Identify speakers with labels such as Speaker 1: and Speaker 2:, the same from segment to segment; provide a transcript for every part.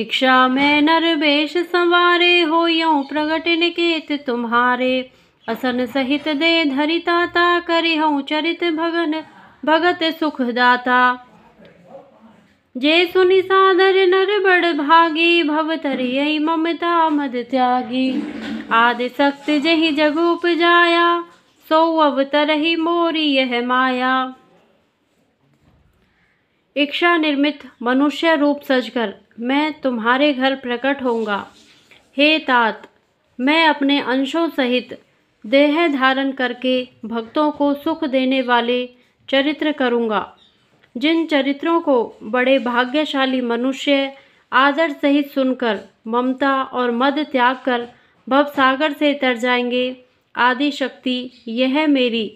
Speaker 1: इच्छा में नर वेश संवारे हो यो प्रगट निकेत तुम्हारे असन सहित दे धरिताता करि हूँ चरित भगन भगत सुखदाता जे सुनि सादर नर बड़ भागी भवतरिय ममता मद त्यागी आदि सक्त जही जग उपजाया सो अवतर ही मोरी यह माया इच्छा निर्मित मनुष्य रूप सजकर मैं तुम्हारे घर प्रकट होऊंगा हे तात मैं अपने अंशों सहित देह धारण करके भक्तों को सुख देने वाले चरित्र करूँगा जिन चरित्रों को बड़े भाग्यशाली मनुष्य आदर सहित सुनकर ममता और मद त्याग कर भवसागर से तर जाएंगे आदि शक्ति यह मेरी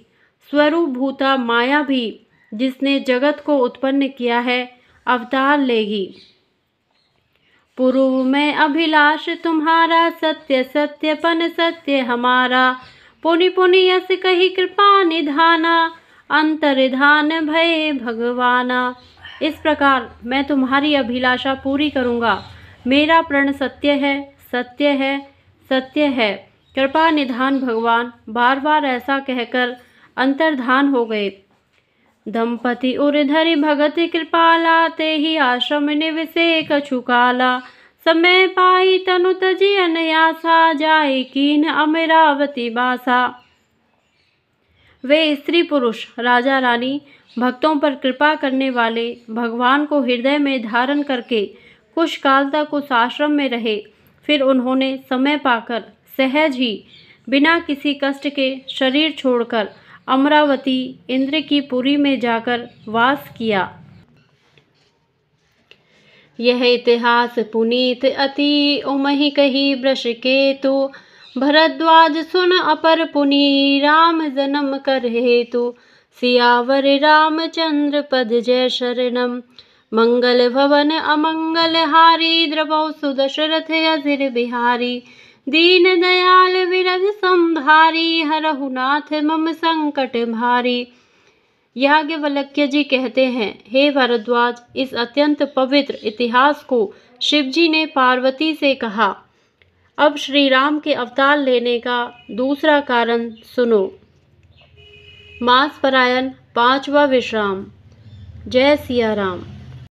Speaker 1: भूता माया भी जिसने जगत को उत्पन्न किया है अवतार लेगी पूर्व में अभिलाष तुम्हारा सत्य सत्य पन सत्य हमारा पुनि पुनि यस कही कृपा निधाना अंतरिधान भय भगवाना इस प्रकार मैं तुम्हारी अभिलाषा पूरी करूँगा मेरा प्रण सत्य है सत्य है सत्य है कृपा निधान भगवान बार बार ऐसा कहकर अंतर्धान हो गए दंपति उर्धरि भगत कृपाला ते ही आश्रम निवसे कछु काला समय पाई तनु तजी अनयासा जाय कीन अमरावती बासा वे स्त्री पुरुष राजा रानी भक्तों पर कृपा करने वाले भगवान को हृदय में धारण करके कुछ काल तक उस आश्रम में रहे फिर उन्होंने समय पाकर सहज ही बिना किसी कष्ट के शरीर छोड़कर अमरावती इंद्र की पुरी में जाकर वास किया यह इतिहास पुनीत अति उमहि कही ब्रश के भरद्वाज सुन अपर पुनि राम जन्म कर हेतु सियावर रामचंद्र पद जय शरणम मंगल भवन अमंगल हारी द्रवौ सुदशरथ अजिर बिहारी दीन दयाल विरज संभारी हरहु मम संकट भारी याज्ञवल्क्य जी कहते हैं हे भरद्वाज इस अत्यंत पवित्र इतिहास को शिवजी ने पार्वती से कहा अब श्री राम के अवतार लेने का दूसरा कारण सुनो मास परायण पांचवा विश्राम जय सिया राम